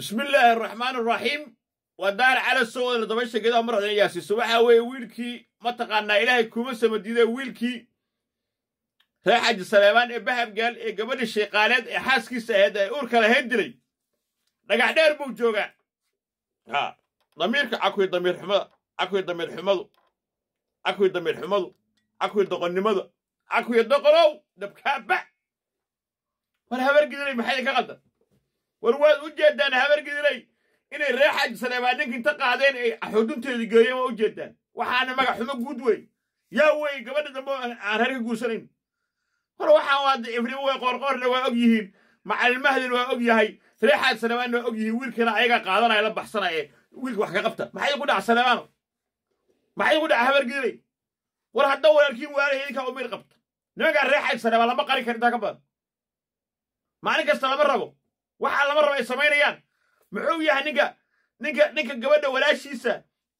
bismillaahi illaahi araxmaan araxiim waa daar calaso soo wada la daba sheegada mar hodan yaasiiso weeye wiilkii ma taqaanaa ilaahay kuma samadiidee wiilkii reer xaji saleebaan ee bahabgaal ee gabadhii shayqaaleed ee xaaskiisa ahayd ee uurka lahayn dilay dhagax dheer buu joogaa ha damiirka cakuy damiirxumada cakuy damiirxumadu cakuy damiirxumadu cakuy doqonnimada cakuy doqonow dabkaaba war habargidinay maxay ka qaldan war waad u jeeddaan habargidilay inay reer xaaji saleemaaninka inta qaadeen ay xudunteedii geeyeen waa u jeeddaan waxaana magac xumo guud wey yaa wey gabadha dambe aan reer ka guursanayn hor waxaan waa daciifnimo wey qoorqoorna waa og yihiin macalinmahdin waa og yahay reer xaaji saleemaan waa og yihiin wiilkana ayagaa qaadanaya la baxsanaye wiilka wax ka qabta maxay ku dhaca saleemaano maxay ku dhaca habargidilay war hadda walaalkiin waalaha idinkaa u qabta nimankaa reer xaaji saleemaan lama qari kar intaa ka badan maalin kasta lama rabo waxaa lama raba ay samaynayaan muxuu yahay ninka ninka ninka gabadha walaashiisa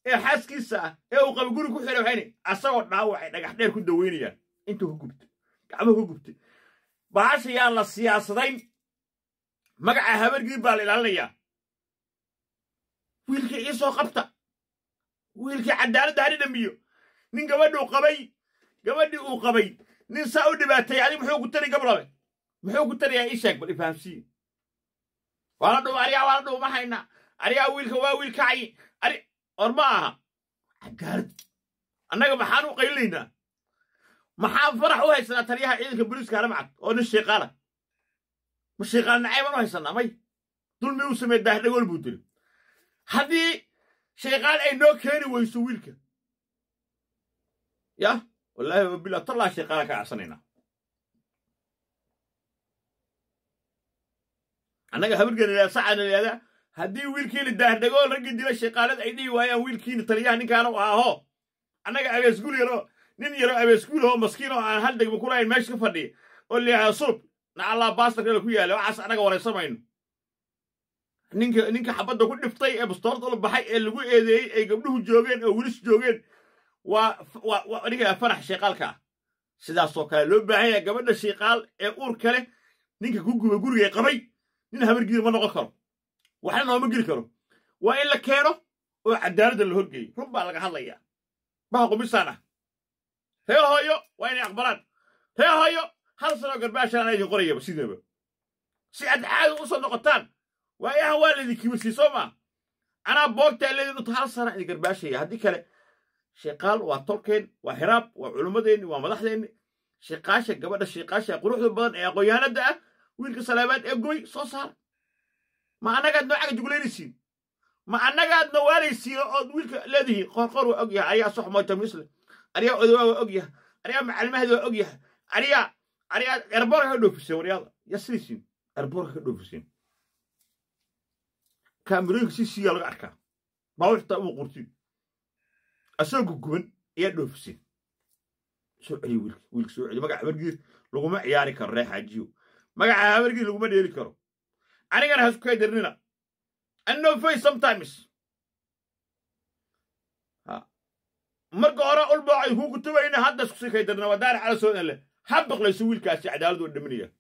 ee xaaskiisa ah ee uu qaba guri ku xidha waxayni asagoo dhaawacay dhagax dheer ku daweynayaan intuu ku gubtay gacmuhu ku gubtay bahasha yaan la siyaasadayn magaca habargii baa la ilaalinayaa wiilkii iisoo qabta wiilkii cadaaladda hadhi dhambiyo nin gabadhuu qabay gabadhii uu qabay nin saa u dhibaateeyey adi muxuu ku tari gablabe muxuu ku tarayaa ii sheeg bal ifahamsii waala dhum aryaa waala dhuumahaynaa aryaa wiilka waa wiil wiilkacyi ari or ma aha cagaarad annaga maxaan u qaylaynaa maxaa farax u haysanaa taliyaha ciidanka boliiska haramcad oo nin sheeqaala ah. ma sheeqaala nacay baan u haysanaa may dulmi uu sameeye daahidhagool buu diri haddii shiiqaal ay noo keeni weyso wiilka yah wallaahi wabilah tallaa shiiqaala ka cabsanaynaa annaga habargena saxana idhahdaa haddii wiilkiina daahrdhego raggii dila shaqaalada ay dhihi waayaan wiilkiina taliyaha ninkaana u ahaaho annaga abeesguul yaroo nin yaroo abeesguulahoo maskiin oo aan hal degma kulahayn meesha ka fadhiya oo leeyahaa surub nacallaa baastarkala ku yaala waxaas annaga waraysamayno ninka ninka xabadda ku dhiftay ee bastoorda ula baxay ee lagu eedeeyey ay gabdhuhu joogeen oo wilis joogeen waa waa ninkaa ah fanax ah. sidaasoo kale loo baahan yahay gabadha sheeqaal ee uur kale ninka ku guba gurigae qabay nin habargiir ma noqon karo waxna nooma geli karo waa in la keeno oo cadaaladda la horgeeyo run baa laga hadlayaa baha qumisaan ah reer hooyo waa inay aqbalaan ree hooyo hal sanoo garbaashaan ana idin qorayaba sideeba si aad caadi u soo noqotaan waayahan waa laydinkiiwisii soo maa anaa boogtaa leedin dhunta hal sana idin garbaashaya haddii kale sheekaal waa tolkeen waa hiraab waa culummadeenni waa madaxdeenni sheekaasha gabadha sheekaasha quruxda badan ee aqoonyahanadda ah wiilka salaabaad egoy soo saar ma annagaadna caga juglaynaysiin ma annagaadna waalaysiina ood wiilka leedihi qoorqoor waa ogyahay yahay ariyaa soxmoyta misle ariyaa odowaa waa og yahay ariyaa macalimaheeda waa og yahay ariyaa ariyaa erboor ka dhoofiseen waryaada yaa erboor ka dhoofiseen kaamirooyinka si siiyaa laga arkaa baabuxtaa uma qurtin asagoo guguban ayaa dhoofiseen soo celiya wiilka wiilka soo celiya magaca margiir laguma ciyaari karo reexaajiyo magacaa habargii laguma dheeli karo anigana hasku kaydarnina anofay sometimes marka hore ulboocay kuukutubayna hadda iskusii kaydarna waa daari cala soo alle ha baqlayso wiilkaasi cadaaladu dhaminaya